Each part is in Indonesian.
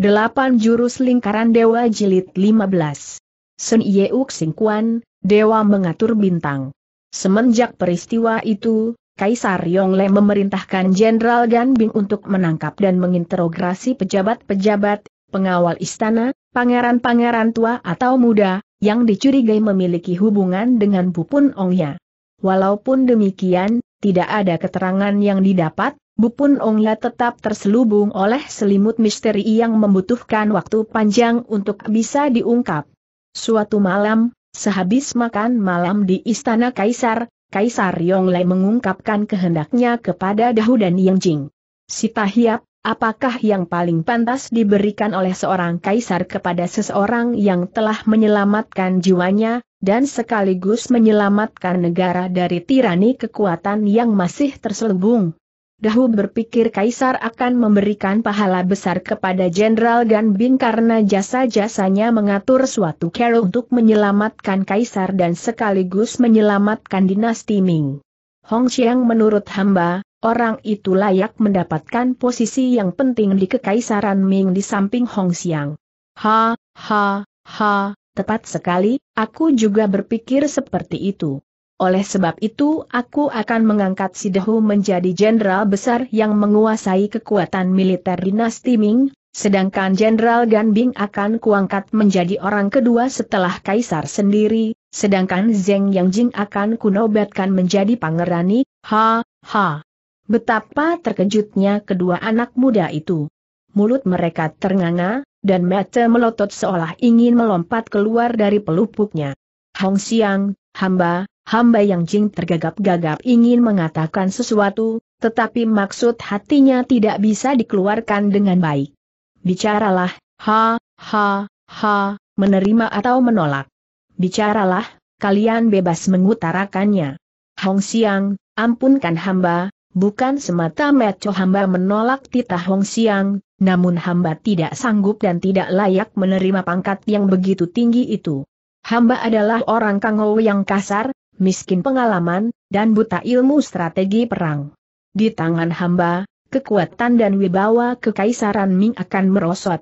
Delapan jurus lingkaran Dewa Jilid 15. Sen Ye Singkuan, Dewa mengatur bintang. Semenjak peristiwa itu, Kaisar Yong Le memerintahkan Jenderal Gan Bing untuk menangkap dan menginterogasi pejabat-pejabat, pengawal istana, pangeran-pangeran tua atau muda, yang dicurigai memiliki hubungan dengan Bupun Ong Ya. Walaupun demikian, tidak ada keterangan yang didapat, Bupun Ongla tetap terselubung oleh selimut misteri yang membutuhkan waktu panjang untuk bisa diungkap. Suatu malam, sehabis makan malam di Istana Kaisar, Kaisar Yongle mengungkapkan kehendaknya kepada Dahu dan Jing. Si Tahiap, apakah yang paling pantas diberikan oleh seorang kaisar kepada seseorang yang telah menyelamatkan jiwanya, dan sekaligus menyelamatkan negara dari tirani kekuatan yang masih terselubung? Dahu berpikir Kaisar akan memberikan pahala besar kepada Jenderal Gan Bin karena jasa-jasanya mengatur suatu cara untuk menyelamatkan Kaisar dan sekaligus menyelamatkan dinasti Ming. Hong Xiang menurut hamba, orang itu layak mendapatkan posisi yang penting di Kekaisaran Ming di samping Hong Xiang. Ha, ha, ha, tepat sekali, aku juga berpikir seperti itu. Oleh sebab itu aku akan mengangkat Sidahu menjadi jenderal besar yang menguasai kekuatan militer dinasti Ming, sedangkan Jenderal Gan Bing akan kuangkat menjadi orang kedua setelah kaisar sendiri, sedangkan Zeng Yang Jing akan kunobatkan menjadi pangerani, ha, ha. Betapa terkejutnya kedua anak muda itu. Mulut mereka ternganga, dan mata melotot seolah ingin melompat keluar dari pelupuknya. Hong Xiang, hamba, Hamba Yang Jing tergagap-gagap ingin mengatakan sesuatu, tetapi maksud hatinya tidak bisa dikeluarkan dengan baik. Bicaralah, ha, ha, ha, menerima atau menolak. Bicaralah, kalian bebas mengutarakannya. Hong Siang, ampunkan hamba, bukan semata Meco hamba menolak titah Hong Siang, namun hamba tidak sanggup dan tidak layak menerima pangkat yang begitu tinggi itu. Hamba adalah orang Kangou yang kasar, miskin pengalaman, dan buta ilmu strategi perang. Di tangan hamba, kekuatan dan wibawa kekaisaran Ming akan merosot.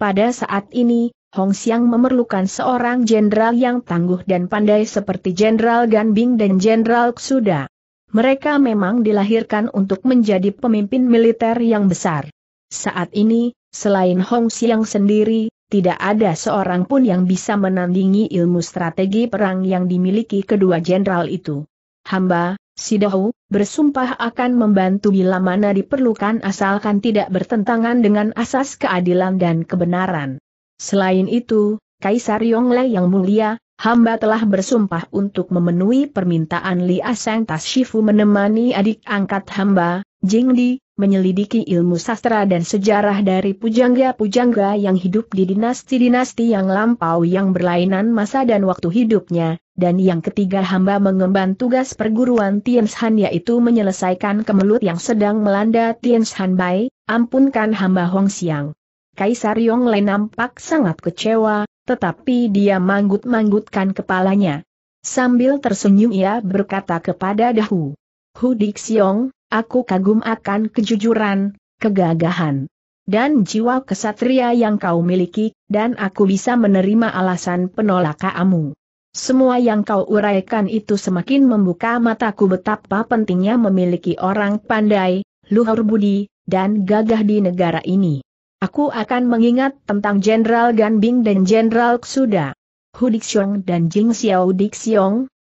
Pada saat ini, Hong Xiang memerlukan seorang jenderal yang tangguh dan pandai seperti Jenderal Gan Bing dan Jenderal Xuda. Mereka memang dilahirkan untuk menjadi pemimpin militer yang besar. Saat ini, selain Hong Xiang sendiri, tidak ada seorang pun yang bisa menandingi ilmu strategi perang yang dimiliki kedua jenderal itu. Hamba, Sidahu, bersumpah akan membantu bila mana diperlukan asalkan tidak bertentangan dengan asas keadilan dan kebenaran. Selain itu, Kaisar Yongle yang mulia, hamba telah bersumpah untuk memenuhi permintaan Li Aseng Tashifu menemani adik angkat hamba, Jingdi, menyelidiki ilmu sastra dan sejarah dari pujangga-pujangga yang hidup di dinasti-dinasti yang lampau yang berlainan masa dan waktu hidupnya, dan yang ketiga hamba mengemban tugas perguruan Tianshan yaitu menyelesaikan kemelut yang sedang melanda Tianshan Bai, ampunkan hamba Hong Xiang Kaisar Yong Yongle nampak sangat kecewa, tetapi dia manggut-manggutkan kepalanya. Sambil tersenyum ia berkata kepada Dahu. Hudik Xiong Aku kagum akan kejujuran, kegagahan, dan jiwa kesatria yang kau miliki, dan aku bisa menerima alasan penolakanmu. Semua yang kau uraikan itu semakin membuka mataku betapa pentingnya memiliki orang pandai, luhur budi, dan gagah di negara ini. Aku akan mengingat tentang Jenderal Gan Bing dan Jenderal Ksuda. Hudik Xiong dan Jing Xiao Dik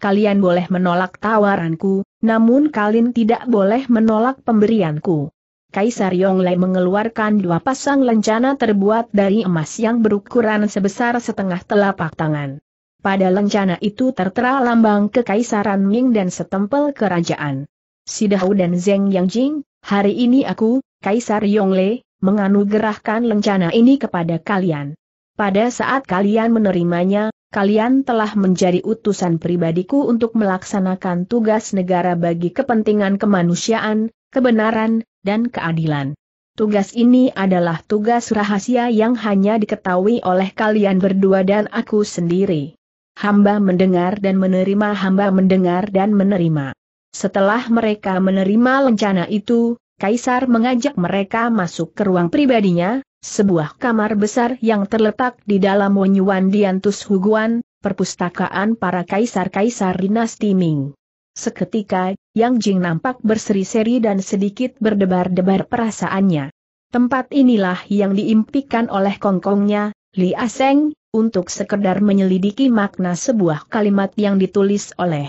kalian boleh menolak tawaranku, namun kalian tidak boleh menolak pemberianku. Kaisar Yonglei mengeluarkan dua pasang lencana terbuat dari emas yang berukuran sebesar setengah telapak tangan. Pada lencana itu tertera lambang kekaisaran Ming dan setempel kerajaan. Sidahu dan Zeng Yang Jing, hari ini aku, Kaisar Yongle, menganugerahkan lencana ini kepada kalian. Pada saat kalian menerimanya, kalian telah menjadi utusan pribadiku untuk melaksanakan tugas negara bagi kepentingan kemanusiaan, kebenaran, dan keadilan. Tugas ini adalah tugas rahasia yang hanya diketahui oleh kalian berdua dan aku sendiri. Hamba mendengar dan menerima hamba mendengar dan menerima. Setelah mereka menerima lencana itu, Kaisar mengajak mereka masuk ke ruang pribadinya, sebuah kamar besar yang terletak di dalam wenyuan Diantus Huguan, perpustakaan para kaisar-kaisar dinasti Ming. Seketika, Yang Jing nampak berseri-seri dan sedikit berdebar-debar perasaannya. Tempat inilah yang diimpikan oleh kongkongnya, Li Aseng, untuk sekedar menyelidiki makna sebuah kalimat yang ditulis oleh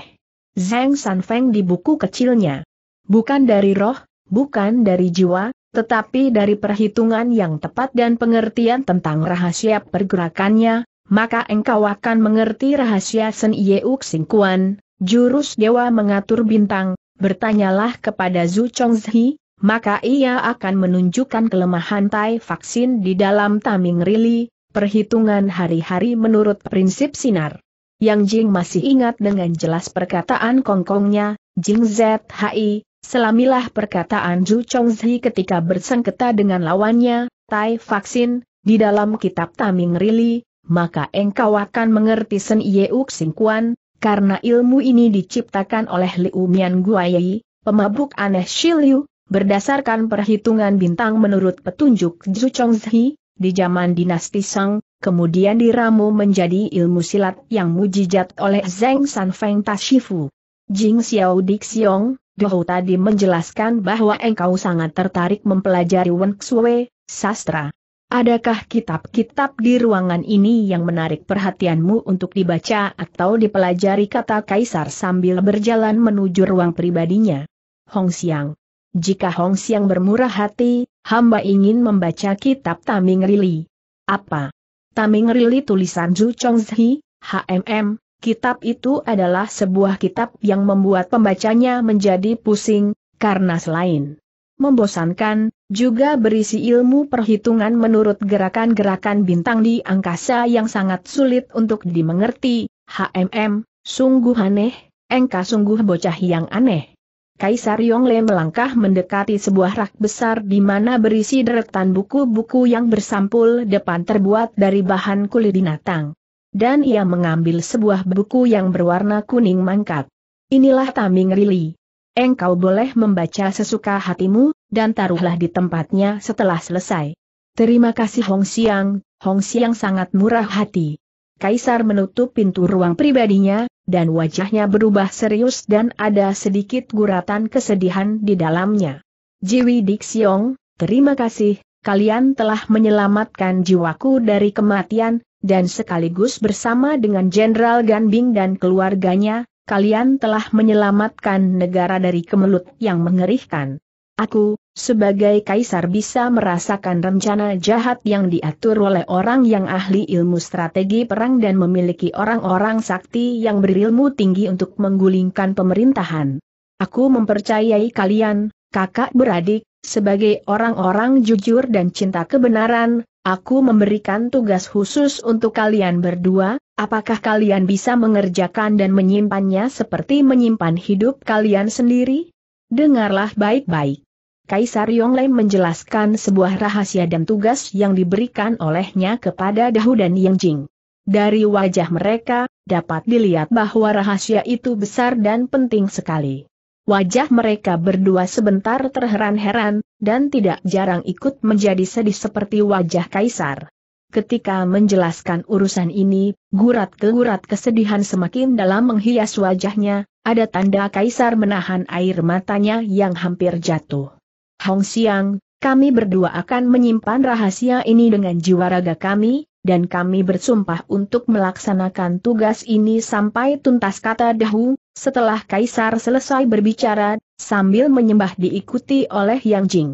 Zhang Sanfeng di buku kecilnya. Bukan dari roh, bukan dari jiwa, tetapi dari perhitungan yang tepat dan pengertian tentang rahasia pergerakannya, maka engkau akan mengerti rahasia Sen Yeuk Singkuan, jurus dewa mengatur bintang, bertanyalah kepada Zhu Chongzhi, maka ia akan menunjukkan kelemahan tai vaksin di dalam Taming Rili, perhitungan hari-hari menurut prinsip sinar. Yang Jing masih ingat dengan jelas perkataan kongkongnya, Jing ZHI, Selamilah perkataan Zhu Chongzi ketika bersengketa dengan lawannya, Tai Vaksin, di dalam kitab Taming Rili, maka engkau akan mengerti Sen Yeuk Singkuan, karena ilmu ini diciptakan oleh Liu Mian Guayi, pemabuk aneh Shiliu, berdasarkan perhitungan bintang menurut petunjuk Zhu Chongzi, di zaman dinasti Sang, kemudian diramu menjadi ilmu silat yang mujijat oleh Zeng Sanfeng Tashifu. Jing Xiao Dik Xiong, tadi menjelaskan bahwa engkau sangat tertarik mempelajari Wen Xue, sastra. Adakah kitab-kitab di ruangan ini yang menarik perhatianmu untuk dibaca atau dipelajari kata Kaisar sambil berjalan menuju ruang pribadinya? Hong Xiang. Jika Hong Xiang bermurah hati, hamba ingin membaca kitab Taming Rili. Apa? Taming Rili tulisan Zhu Chongzhi, HMM, Kitab itu adalah sebuah kitab yang membuat pembacanya menjadi pusing, karena selain membosankan, juga berisi ilmu perhitungan menurut gerakan-gerakan bintang di angkasa yang sangat sulit untuk dimengerti, HMM, sungguh aneh, engka sungguh bocah yang aneh. Kaisar Yongle melangkah mendekati sebuah rak besar di mana berisi deretan buku-buku yang bersampul depan terbuat dari bahan kulit binatang. Dan ia mengambil sebuah buku yang berwarna kuning mangkat. Inilah Taming Rili. Engkau boleh membaca sesuka hatimu, dan taruhlah di tempatnya setelah selesai. Terima kasih Hong Xiang, Hong Xiang sangat murah hati. Kaisar menutup pintu ruang pribadinya, dan wajahnya berubah serius dan ada sedikit guratan kesedihan di dalamnya. Jiwi Dixiong, terima kasih, kalian telah menyelamatkan jiwaku dari kematian, dan sekaligus bersama dengan Jenderal Ganbing dan keluarganya, kalian telah menyelamatkan negara dari kemelut yang mengerikan. Aku, sebagai kaisar bisa merasakan rencana jahat yang diatur oleh orang yang ahli ilmu strategi perang dan memiliki orang-orang sakti yang berilmu tinggi untuk menggulingkan pemerintahan. Aku mempercayai kalian, kakak beradik, sebagai orang-orang jujur dan cinta kebenaran, aku memberikan tugas khusus untuk kalian berdua, apakah kalian bisa mengerjakan dan menyimpannya seperti menyimpan hidup kalian sendiri? Dengarlah baik-baik. Kaisar Yonglei menjelaskan sebuah rahasia dan tugas yang diberikan olehnya kepada Dahu dan Yang Jing. Dari wajah mereka, dapat dilihat bahwa rahasia itu besar dan penting sekali. Wajah mereka berdua sebentar terheran-heran, dan tidak jarang ikut menjadi sedih seperti wajah kaisar. Ketika menjelaskan urusan ini, gurat ke gurat kesedihan semakin dalam menghias wajahnya, ada tanda kaisar menahan air matanya yang hampir jatuh. Hong Xiang, kami berdua akan menyimpan rahasia ini dengan jiwa raga kami, dan kami bersumpah untuk melaksanakan tugas ini sampai tuntas kata Dahu, setelah Kaisar selesai berbicara, sambil menyembah diikuti oleh Yang Jing.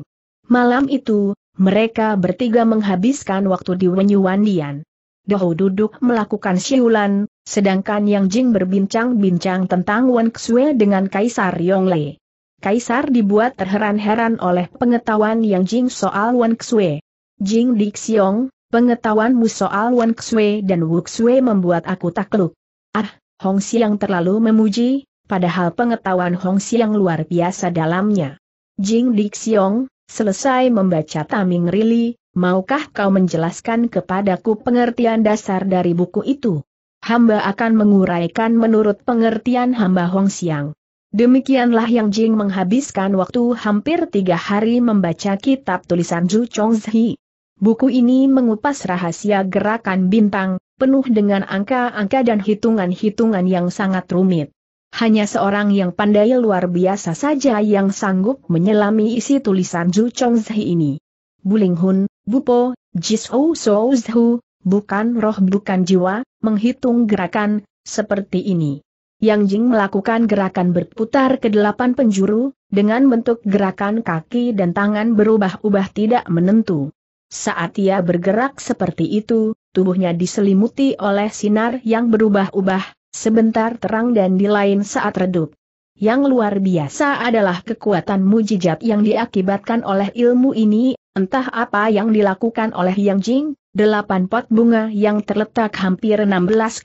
Malam itu, mereka bertiga menghabiskan waktu di Wenyuwandian. Dahu duduk melakukan siulan, sedangkan Yang Jing berbincang-bincang tentang Wen Xue dengan Kaisar Yongle. Kaisar dibuat terheran-heran oleh pengetahuan Yang Jing soal Wen Xue. Jing Dixiong, Pengetahuanmu soal Wen Xue dan Wu Xue membuat aku takluk. Ah, Hong Xiang terlalu memuji, padahal pengetahuan Hong Xiang luar biasa dalamnya. Jing Dik Xiong, selesai membaca Taming Rili, maukah kau menjelaskan kepadaku pengertian dasar dari buku itu? Hamba akan menguraikan menurut pengertian hamba Hong Xiang. Demikianlah yang Jing menghabiskan waktu hampir tiga hari membaca kitab tulisan Zhu Chongzhi. Buku ini mengupas rahasia gerakan bintang, penuh dengan angka-angka dan hitungan-hitungan yang sangat rumit. Hanya seorang yang pandai luar biasa saja yang sanggup menyelami isi tulisan Zhu Chongzhi ini. Buling Hun, Bupo, Jisou Souzhu, bukan roh bukan jiwa, menghitung gerakan, seperti ini. Yang Jing melakukan gerakan berputar ke delapan penjuru, dengan bentuk gerakan kaki dan tangan berubah-ubah tidak menentu. Saat ia bergerak seperti itu, tubuhnya diselimuti oleh sinar yang berubah-ubah, sebentar terang dan di lain saat redup. Yang luar biasa adalah kekuatan mujizat yang diakibatkan oleh ilmu ini, entah apa yang dilakukan oleh Yang Jing, delapan pot bunga yang terletak hampir 16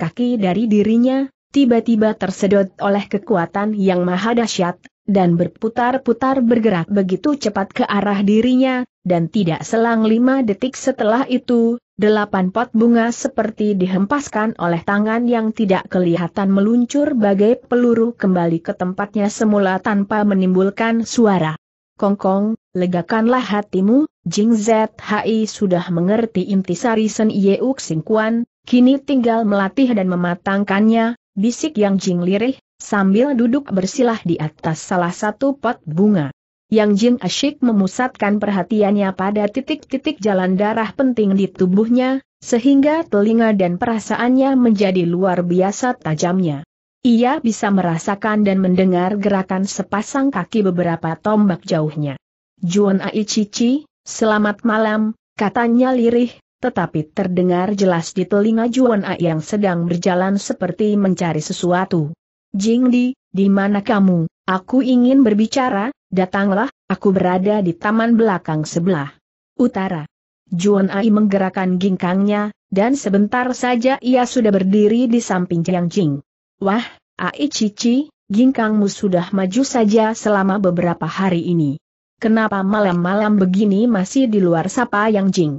kaki dari dirinya, tiba-tiba tersedot oleh kekuatan yang maha dahsyat, dan berputar-putar bergerak begitu cepat ke arah dirinya, dan tidak selang lima detik setelah itu, delapan pot bunga seperti dihempaskan oleh tangan yang tidak kelihatan meluncur bagai peluru kembali ke tempatnya semula tanpa menimbulkan suara. Kongkong, legakanlah hatimu, Jing Zhi sudah mengerti intisari Sen Yeuk Kuan, kini tinggal melatih dan mematangkannya, bisik yang Jing lirih, sambil duduk bersilah di atas salah satu pot bunga. Yang Jin Asyik memusatkan perhatiannya pada titik-titik jalan darah penting di tubuhnya, sehingga telinga dan perasaannya menjadi luar biasa tajamnya. Ia bisa merasakan dan mendengar gerakan sepasang kaki beberapa tombak jauhnya. Juan Aichichi, selamat malam, katanya lirih, tetapi terdengar jelas di telinga Juan A yang sedang berjalan seperti mencari sesuatu. Jingli, di mana kamu? Aku ingin berbicara, datanglah, aku berada di taman belakang sebelah. Utara. Juan Ai menggerakkan gingkangnya, dan sebentar saja ia sudah berdiri di samping Jiang Jing. Wah, Ai Cici, gingkangmu sudah maju saja selama beberapa hari ini. Kenapa malam-malam begini masih di luar sapa Yang Jing?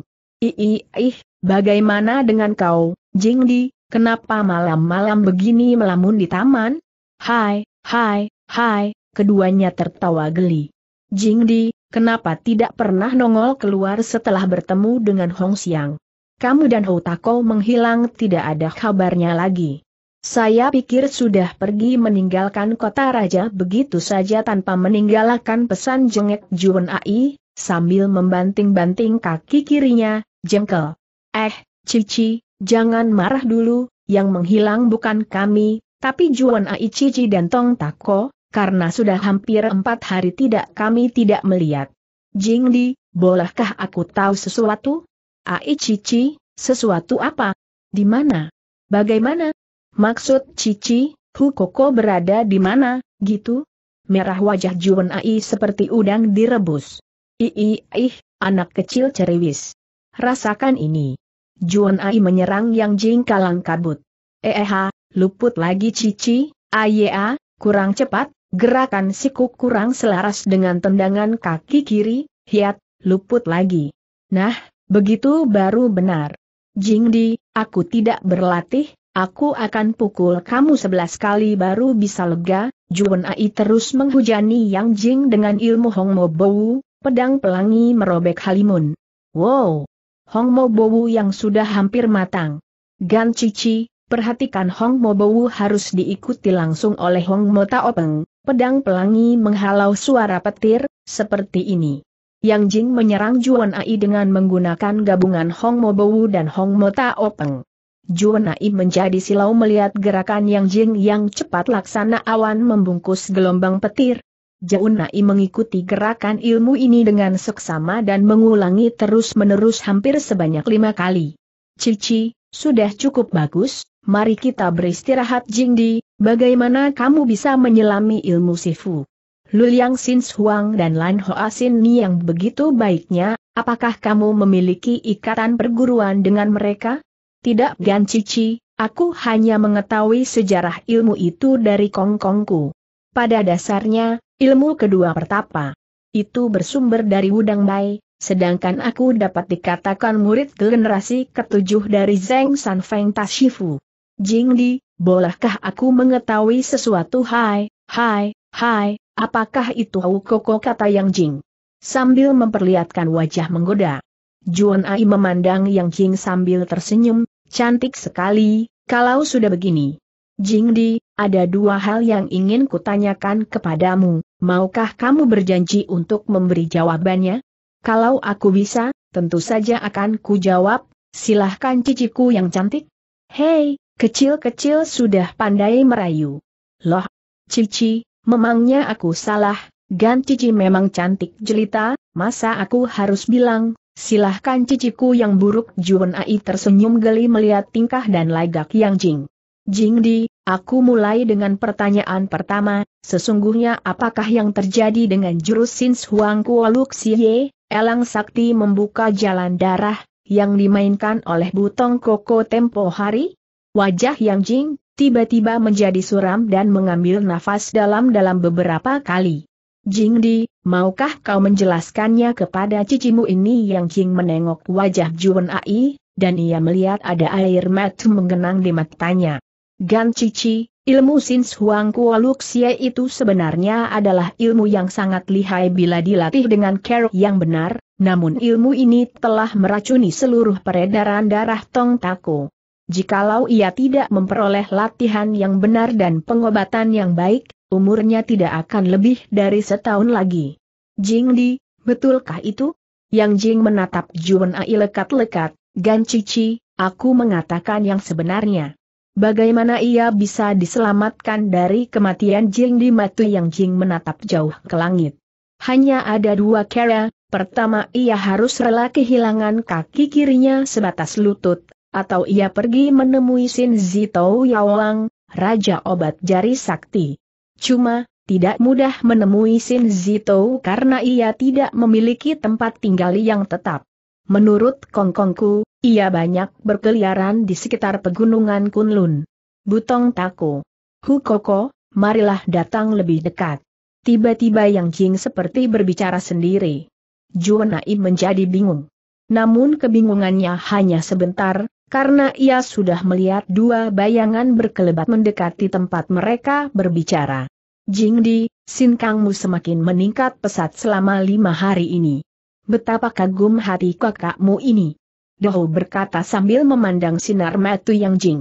Ii, ih, bagaimana dengan kau, Jing Di, kenapa malam-malam begini melamun di taman? Hai, hai, hai, keduanya tertawa geli. Jing Di, kenapa tidak pernah nongol keluar setelah bertemu dengan Hong Xiang? Kamu dan Hou Tako menghilang tidak ada kabarnya lagi. Saya pikir sudah pergi meninggalkan kota raja begitu saja tanpa meninggalkan pesan jengek Juan Ai, sambil membanting-banting kaki kirinya, jengkel. Eh, Cici, jangan marah dulu, yang menghilang bukan kami, tapi Juan Aichiji dan Tong Tako, karena sudah hampir empat hari tidak kami tidak melihat. Jing Di, bolehkah aku tahu sesuatu? Aichiji, sesuatu apa? Di mana? Bagaimana? Maksud Cici, Hukoko berada di mana, gitu? Merah wajah Juan Ai seperti udang direbus. Ii, ih, anak kecil ceriwis. Rasakan ini. Juan Ai menyerang Yang Jing kalang kabut. Eha, e, luput lagi Cici, Aya, ah. kurang cepat, gerakan siku kurang selaras dengan tendangan kaki kiri, hiat, luput lagi. Nah, begitu baru benar. Jingdi, aku tidak berlatih, aku akan pukul kamu sebelas kali baru bisa lega, Juwen Ai terus menghujani Yang Jing dengan ilmu Hong Mo Bowu, pedang pelangi merobek halimun. Wow! Hong Mo Bowu yang sudah hampir matang. Gan Cici, Perhatikan Hong Mo Bowu harus diikuti langsung oleh Hong Mo Taopeng, pedang pelangi menghalau suara petir, seperti ini. Yang Jing menyerang Juan Ai dengan menggunakan gabungan Hong Mo Bowu dan Hong Mo Taopeng. Juan Ai menjadi silau melihat gerakan Yang Jing yang cepat laksana awan membungkus gelombang petir. Jauh Ai mengikuti gerakan ilmu ini dengan seksama dan mengulangi terus-menerus hampir sebanyak lima kali. Cici, sudah cukup bagus, mari kita beristirahat Jingdi, bagaimana kamu bisa menyelami ilmu Sifu? Luliang Xin Huang dan Lan Hoa Xin Ni yang begitu baiknya, apakah kamu memiliki ikatan perguruan dengan mereka? Tidak Gan Cici, aku hanya mengetahui sejarah ilmu itu dari kongkongku. Pada dasarnya, ilmu kedua pertapa. Itu bersumber dari Wudang Bai, sedangkan aku dapat dikatakan murid generasi ketujuh dari Zeng San Feng Tashifu. Jing Li, bolehkah aku mengetahui sesuatu hai, hai, hai, apakah itu koko kata yang Jing? Sambil memperlihatkan wajah menggoda. Juan Ai memandang yang Jing sambil tersenyum, cantik sekali, kalau sudah begini. Jing Di, ada dua hal yang ingin kutanyakan kepadamu, maukah kamu berjanji untuk memberi jawabannya? Kalau aku bisa, tentu saja akan kujawab. silahkan ciciku yang cantik. Hei, Kecil-kecil sudah pandai merayu. Loh, Cici, memangnya aku salah, Gan Cici memang cantik jelita, masa aku harus bilang, silahkan ciciku yang buruk Juan Ai tersenyum geli melihat tingkah dan lagak yang jing. Jing di, aku mulai dengan pertanyaan pertama, sesungguhnya apakah yang terjadi dengan jurus Sins Huang Kuoluk Siye, Elang Sakti membuka jalan darah, yang dimainkan oleh Butong Koko tempo hari? Wajah Yang Jing tiba-tiba menjadi suram dan mengambil nafas dalam-dalam beberapa kali. Jing Di, maukah kau menjelaskannya kepada cicimu ini? Yang Jing menengok wajah Juan Ai, dan ia melihat ada air mata menggenang di matanya. Gan Cici, ilmu Sin Huang Luxie itu sebenarnya adalah ilmu yang sangat lihai bila dilatih dengan care yang benar, namun ilmu ini telah meracuni seluruh peredaran darah Tong Tako. Jikalau ia tidak memperoleh latihan yang benar dan pengobatan yang baik, umurnya tidak akan lebih dari setahun lagi. Jing Di, betulkah itu? Yang Jing menatap Juan Ai lekat-lekat, Gan Cici, aku mengatakan yang sebenarnya. Bagaimana ia bisa diselamatkan dari kematian Jing Di Matu yang Jing menatap jauh ke langit? Hanya ada dua cara, pertama ia harus rela kehilangan kaki kirinya sebatas lutut, atau ia pergi menemui Sin Zito Yawang, Raja Obat Jari Sakti. Cuma, tidak mudah menemui Sin Zitou karena ia tidak memiliki tempat tinggal yang tetap. Menurut Kongkongku, ia banyak berkeliaran di sekitar pegunungan Kunlun. Butong Tako. Hukoko, marilah datang lebih dekat. Tiba-tiba Yang Jing seperti berbicara sendiri. Juwenai menjadi bingung. Namun kebingungannya hanya sebentar, karena ia sudah melihat dua bayangan berkelebat mendekati tempat mereka berbicara. Jing Jingdi, sinkangmu semakin meningkat pesat selama lima hari ini. Betapa kagum hati kakakmu ini. Dao berkata sambil memandang sinar metu Yang Jing.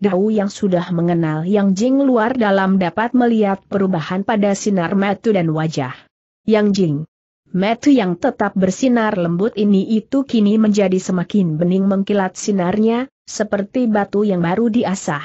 Dao yang sudah mengenal Yang Jing luar dalam dapat melihat perubahan pada sinar metu dan wajah. Yang Jing, Metu yang tetap bersinar lembut ini itu kini menjadi semakin bening mengkilat sinarnya, seperti batu yang baru diasah.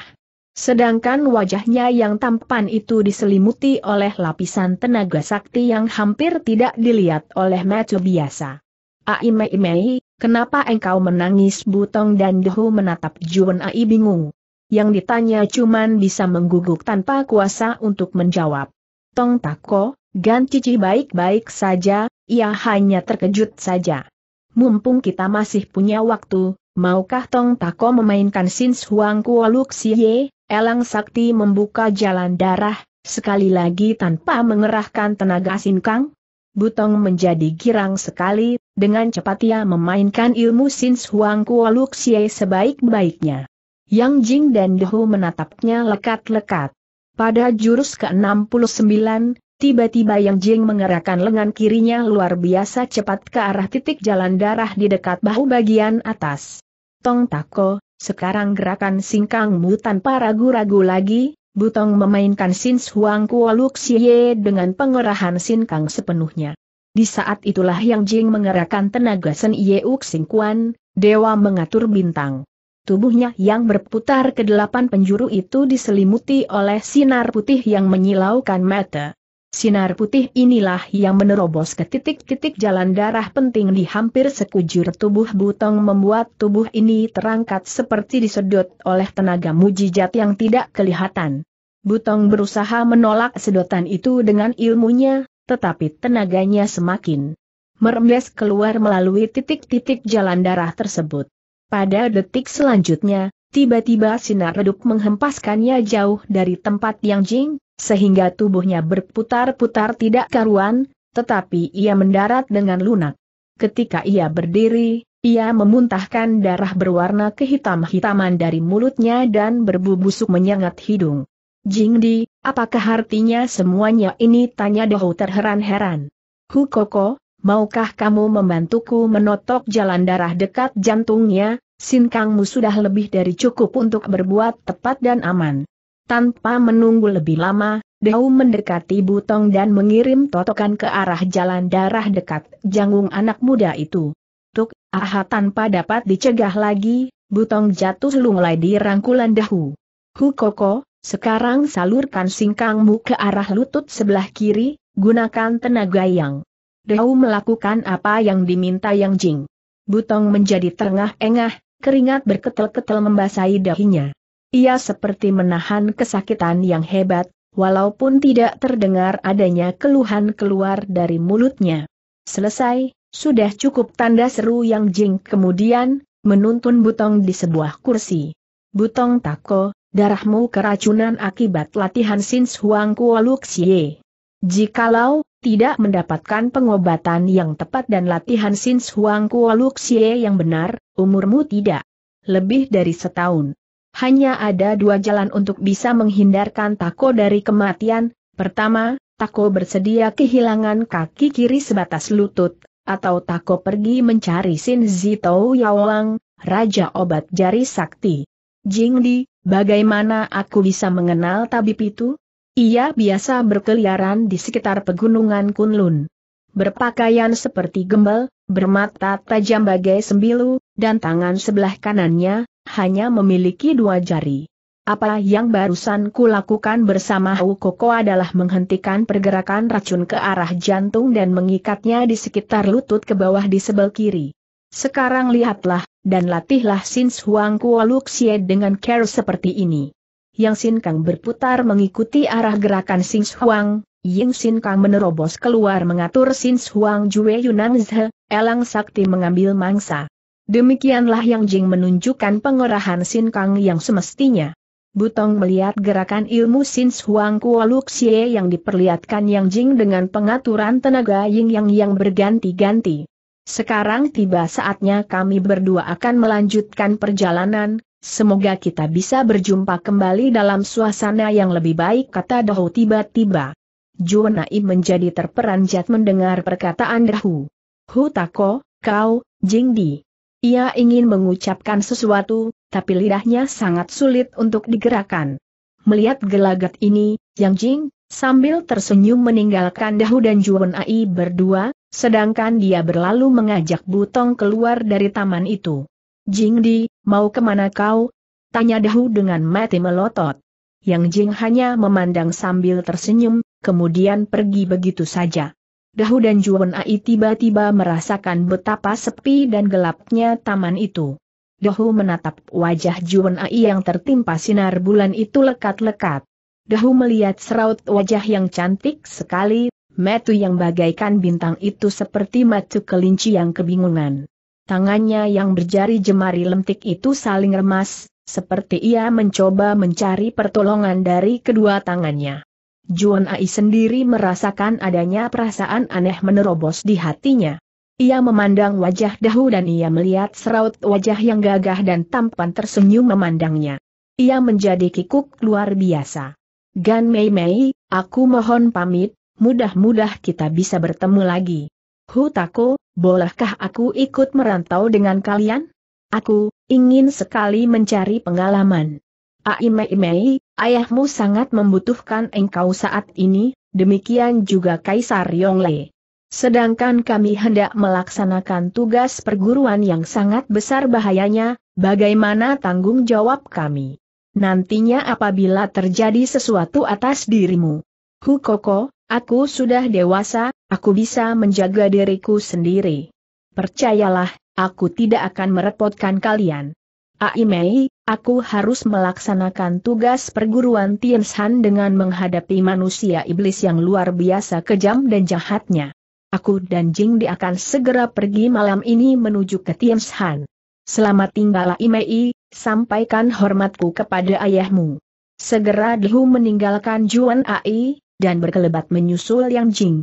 Sedangkan wajahnya yang tampan itu diselimuti oleh lapisan tenaga sakti yang hampir tidak dilihat oleh Metu biasa. Aimei, ah, kenapa engkau menangis Butong dan Dehu menatap Juan Ai bingung. Yang ditanya cuman bisa mengguguk tanpa kuasa untuk menjawab. Tong Tako, Gan Cici baik-baik saja, ia hanya terkejut saja. Mumpung kita masih punya waktu, maukah Tong Tako memainkan Sin Huang Kuoluk Siye, Elang Sakti membuka jalan darah, sekali lagi tanpa mengerahkan tenaga Sin Kang. Butong menjadi girang sekali, dengan cepat ia memainkan ilmu Sin Huang Kuoluk Siye sebaik-baiknya. Yang Jing dan Dehu menatapnya lekat-lekat. Pada jurus ke-69, Tiba-tiba Yang Jing mengerahkan lengan kirinya luar biasa cepat ke arah titik jalan darah di dekat bahu bagian atas. Tong Tako, sekarang gerakan singkangmu tanpa ragu-ragu lagi, Butong memainkan Sin Huang Kualuk Xie dengan pengerahan singkang sepenuhnya. Di saat itulah Yang Jing mengerahkan tenaga Sen Sing Singkuan, Dewa mengatur bintang. Tubuhnya yang berputar ke delapan penjuru itu diselimuti oleh sinar putih yang menyilaukan mata. Sinar putih inilah yang menerobos ke titik-titik jalan darah penting di hampir sekujur tubuh Butong membuat tubuh ini terangkat seperti disedot oleh tenaga mujijat yang tidak kelihatan. Butong berusaha menolak sedotan itu dengan ilmunya, tetapi tenaganya semakin merembes keluar melalui titik-titik jalan darah tersebut. Pada detik selanjutnya, Tiba-tiba sinar redup menghempaskannya jauh dari tempat yang jing, sehingga tubuhnya berputar-putar tidak karuan, tetapi ia mendarat dengan lunak. Ketika ia berdiri, ia memuntahkan darah berwarna kehitam-hitaman dari mulutnya dan berbubusuk busuk menyengat hidung. Jing Di, apakah artinya semuanya ini? Tanya Doho terheran-heran. Hu Koko, maukah kamu membantuku menotok jalan darah dekat jantungnya, Sin sudah lebih dari cukup untuk berbuat tepat dan aman. Tanpa menunggu lebih lama, Dao mendekati Butong dan mengirim totokan ke arah jalan darah dekat janggung anak muda itu. Tuk, aha tanpa dapat dicegah lagi, Butong jatuh lunglai di rangkulan Dahu. koko, sekarang salurkan singkangmu ke arah lutut sebelah kiri, gunakan tenaga yang. Dao melakukan apa yang diminta Yang Jing. Butong menjadi terengah-engah, keringat berketel-ketel membasahi dahinya. Ia seperti menahan kesakitan yang hebat, walaupun tidak terdengar adanya keluhan keluar dari mulutnya. Selesai, sudah cukup tanda seru yang jing kemudian, menuntun Butong di sebuah kursi. Butong Tako, darahmu keracunan akibat latihan Sins Huang Kuoluxie. Jikalau, tidak mendapatkan pengobatan yang tepat dan latihan Sins Huang Kuoluxie yang benar, umurmu tidak lebih dari setahun. Hanya ada dua jalan untuk bisa menghindarkan Tako dari kematian, pertama, Tako bersedia kehilangan kaki kiri sebatas lutut, atau Tako pergi mencari Sin Zito Yaolang, Raja Obat Jari Sakti. Jingdi, bagaimana aku bisa mengenal tabib itu? Ia biasa berkeliaran di sekitar pegunungan Kunlun. Berpakaian seperti gembel, bermata tajam bagai sembilu, dan tangan sebelah kanannya, hanya memiliki dua jari. Apa yang barusan kulakukan bersama Hu Koko adalah menghentikan pergerakan racun ke arah jantung dan mengikatnya di sekitar lutut ke bawah di sebel kiri. Sekarang lihatlah, dan latihlah Sin Huang Kuoluxie dengan care seperti ini. Yang Sin Kang berputar mengikuti arah gerakan Sin Huang, Ying Xin Kang menerobos keluar mengatur Sin Huang Jue Yunang Zhe, Elang Sakti mengambil mangsa. Demikianlah Yang Jing menunjukkan pengerahan Sin Kang yang semestinya. Butong melihat gerakan ilmu Sin Huang Luxie yang diperlihatkan Yang Jing dengan pengaturan tenaga Ying Yang yang berganti-ganti. Sekarang tiba saatnya kami berdua akan melanjutkan perjalanan, semoga kita bisa berjumpa kembali dalam suasana yang lebih baik kata Dohu tiba-tiba. Junai menjadi terperanjat mendengar perkataan Dahu. tako, kau, Jingdi. Ia ingin mengucapkan sesuatu, tapi lidahnya sangat sulit untuk digerakkan. Melihat gelagat ini, Yang Jing, sambil tersenyum meninggalkan Dahu dan Juan Ai berdua, sedangkan dia berlalu mengajak Butong keluar dari taman itu. Jing Di, mau kemana kau? Tanya Dahu dengan mati melotot. Yang Jing hanya memandang sambil tersenyum, kemudian pergi begitu saja. Dahu dan Juan Ai tiba-tiba merasakan betapa sepi dan gelapnya taman itu. Dahu menatap wajah Juan Ai yang tertimpa sinar bulan itu lekat-lekat. Dahu melihat seraut wajah yang cantik sekali, metu yang bagaikan bintang itu seperti matu kelinci yang kebingungan. Tangannya yang berjari jemari lentik itu saling remas, seperti ia mencoba mencari pertolongan dari kedua tangannya. Juan Ai sendiri merasakan adanya perasaan aneh menerobos di hatinya. Ia memandang wajah Dahu dan ia melihat seraut wajah yang gagah dan tampan tersenyum memandangnya. Ia menjadi kikuk luar biasa. Gan Mei Mei, aku mohon pamit, mudah-mudah kita bisa bertemu lagi. Hutako, bolehkah aku ikut merantau dengan kalian? Aku, ingin sekali mencari pengalaman. Aimei, ayahmu sangat membutuhkan engkau saat ini, demikian juga Kaisar Yongle. Sedangkan kami hendak melaksanakan tugas perguruan yang sangat besar bahayanya, bagaimana tanggung jawab kami? Nantinya apabila terjadi sesuatu atas dirimu. Hukoko, aku sudah dewasa, aku bisa menjaga diriku sendiri. Percayalah, aku tidak akan merepotkan kalian. Aimei, aku harus melaksanakan tugas perguruan Tianshan dengan menghadapi manusia iblis yang luar biasa kejam dan jahatnya. Aku dan Jing di akan segera pergi malam ini menuju ke Tianshan. Selamat tinggal Aimei, sampaikan hormatku kepada ayahmu. Segera Dehu meninggalkan Juan Ai, dan berkelebat menyusul Yang Jing.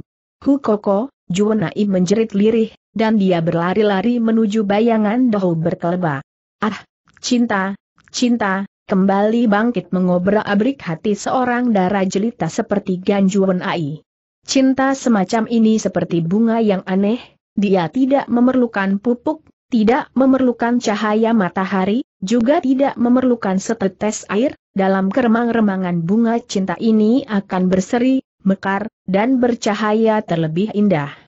Hu Koko, Juan Ai menjerit lirih, dan dia berlari-lari menuju bayangan Dehu berkelebat. Ah, cinta, cinta, kembali bangkit mengobrak-abrik hati seorang darah jelita seperti Ganjuan Ai. Cinta semacam ini seperti bunga yang aneh, dia tidak memerlukan pupuk, tidak memerlukan cahaya matahari, juga tidak memerlukan setetes air, dalam keremang-remangan bunga cinta ini akan berseri, mekar, dan bercahaya terlebih indah.